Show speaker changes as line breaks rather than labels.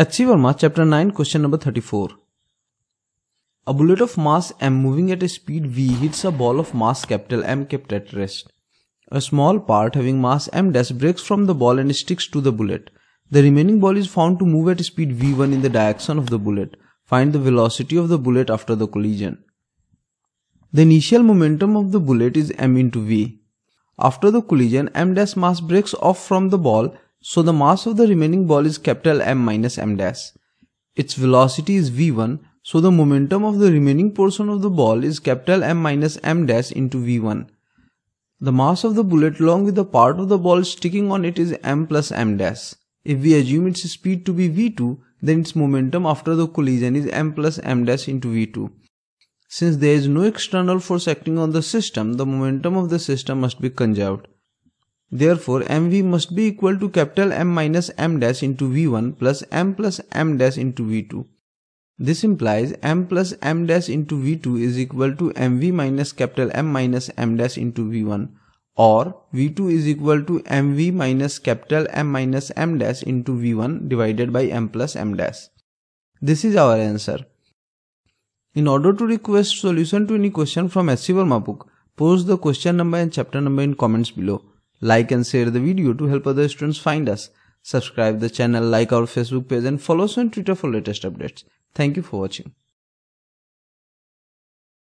H.C. Verma, Chapter 9, Question number 34. A bullet of mass m moving at a speed v hits a ball of mass capital M kept at rest. A small part having mass m breaks from the ball and sticks to the bullet. The remaining ball is found to move at speed v1 in the direction of the bullet. Find the velocity of the bullet after the collision. The initial momentum of the bullet is m into v. After the collision, m dash mass breaks off from the ball so the mass of the remaining ball is capital M minus M dash. Its velocity is V1. So the momentum of the remaining portion of the ball is capital M minus M dash into V1. The mass of the bullet along with the part of the ball sticking on it is M plus M dash. If we assume its speed to be V2, then its momentum after the collision is M plus M dash into V2. Since there is no external force acting on the system, the momentum of the system must be conserved. Therefore, mv must be equal to capital M minus m dash into v1 plus m plus m dash into v2. This implies m plus m dash into v2 is equal to mv minus capital M minus m dash into v1 or v2 is equal to mv minus capital M minus m dash into v1 divided by m plus m dash. This is our answer. In order to request solution to any question from SC Verma book, post the question number and chapter number in comments below. Like and share the video to help other students find us. Subscribe the channel, like our Facebook page and follow us on Twitter for latest updates. Thank you for watching.